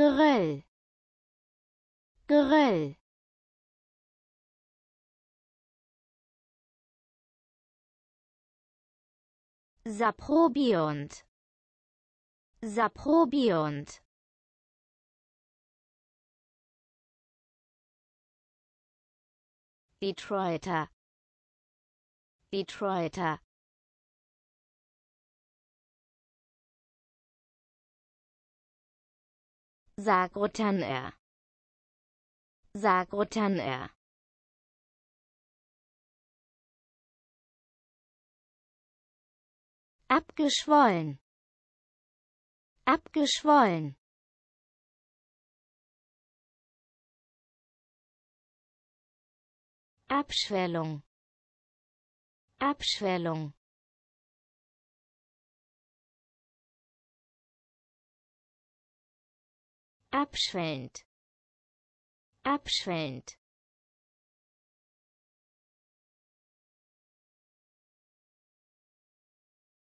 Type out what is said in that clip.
Geröll. Geröll. Saprobiont. Saprobiont. Detroiter. Detroiter. Sagrotan er. Sagrotan er. Abgeschwollen. Abgeschwollen. Abschwellung. Abschwellung. abschwellend abschwellend